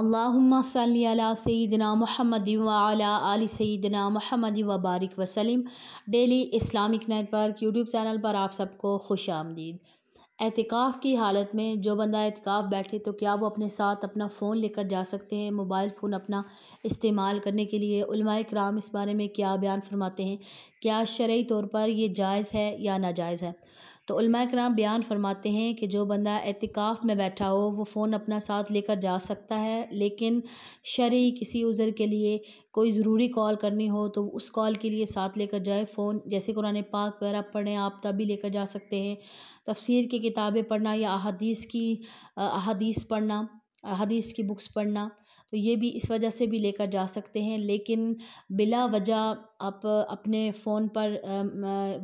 अल्लाहुम्मा सैदना महमद आल सैदना महमद वबारक वसलम daily Islamic network YouTube channel पर आप सबको खुश आमदीद एहतिकाफ़ की हालत में जो बंदा एहतिकाफ़ बैठे तो क्या वो अपने साथ अपना फ़ोन लेकर जा सकते हैं मोबाइल फ़ोन अपना इस्तेमाल करने के लिए कराम इस बारे में क्या बयान फरमाते हैं क्या शर्य तौर पर यह जायज़ है या नाजायज़ है तो कराम बयान फरमाते हैं कि जो बंदा एतिकाफ़ में बैठा हो वो फ़ोन अपना साथ लेकर जा सकता है लेकिन शरी किसी उज़र के लिए कोई ज़रूरी कॉल करनी हो तो उस कॉल के लिए साथ लेकर जाए फ़ोन जैसे कुरान पाक वगैरह पढ़ें आप तभी लेकर जा सकते हैं तफसीर की किताबें पढ़ना या अदीस की अदीस पढ़ना हदीस की बुक्स पढ़ना तो ये भी इस वजह से भी लेकर जा सकते हैं लेकिन बिला वजह आप अपने फ़ोन पर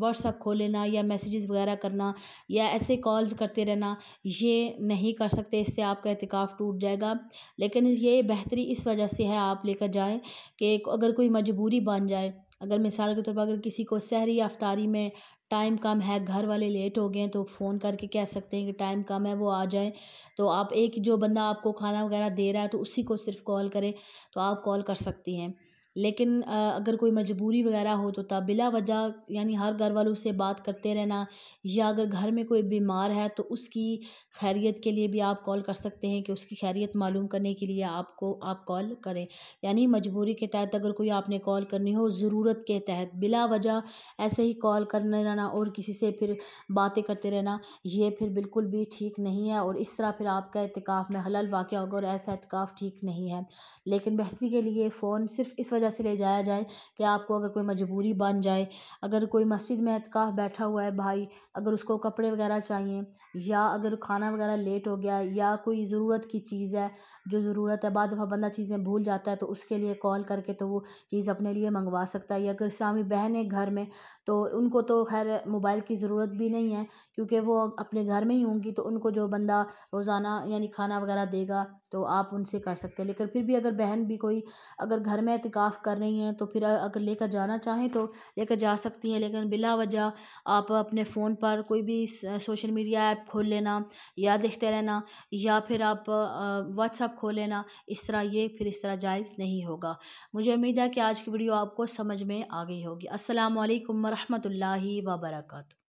व्हाट्सअप खोल लेना या मैसेजेस वगैरह करना या ऐसे कॉल्स करते रहना ये नहीं कर सकते इससे आपका एहतिकाफ़ टूट जाएगा लेकिन ये बेहतरी इस वजह से है आप लेकर जाएं कि अगर कोई मजबूरी बन जाए अगर मिसाल के तौर पर अगर किसी को सहरी अफ्तारी में टाइम कम है घर वाले लेट हो गए तो फ़ोन करके कह सकते हैं कि टाइम कम है वो आ जाए तो आप एक जो बंदा आपको खाना वगैरह दे रहा है तो उसी को सिर्फ कॉल करें तो आप कॉल कर सकती हैं लेकिन अगर कोई मजबूरी वगैरह हो तो तब बिला वजह यानी हर घर वालों से बात करते रहना या अगर घर में कोई बीमार है तो उसकी खैरियत के लिए भी आप कॉल कर सकते हैं कि उसकी खैरियत मालूम करने के लिए आपको आप कॉल करें यानी मजबूरी के तहत अगर कोई आपने कॉल करनी हो ज़रूरत के तहत बिला वजह ऐसे ही कॉल करने रहना और किसी से फिर बातें करते रहना ये फिर बिल्कुल भी ठीक नहीं है और इस तरह फिर आपका इतकाफ़ में हलल वाक़ होगा और ऐसा इतकाफ़ ठीक नहीं है लेकिन बेहतरी के लिए फ़ोन सिर्फ इस वजह वजह से ले जाया जाए कि आपको अगर कोई मजबूरी बन जाए अगर कोई मस्जिद में एतकाफ़ बैठा हुआ है भाई अगर उसको कपड़े वगैरह चाहिए या अगर खाना वगैरह लेट हो गया या कोई ज़रूरत की चीज़ है जो ज़रूरत है बाद दफ़ा बंदा चीज़ें भूल जाता है तो उसके लिए कॉल करके तो वो चीज़ अपने लिए मंगवा सकता है या अगर इस्लामी बहन है घर में तो उनको तो खैर मोबाइल की ज़रूरत भी नहीं है क्योंकि वो अपने घर में ही होंगी तो उनको जो बंदा रोज़ाना यानी खाना वगैरह देगा तो आप उनसे कर सकते हैं लेकिन फिर भी अगर बहन भी कोई अगर घर में एहतिकाफ़ साफ़ कर रही हैं तो फिर अगर लेकर जाना चाहें तो लेकर जा सकती हैं लेकिन बिला वजह आप अपने फ़ोन पर कोई भी सोशल मीडिया ऐप खोल लेना या देखते रहना या फिर आप व्हाट्सअप खोल लेना इस तरह ये फिर इस तरह जायज़ नहीं होगा मुझे उम्मीद है कि आज की वीडियो आपको समझ में आ गई होगी असलकम वरहमल वर्का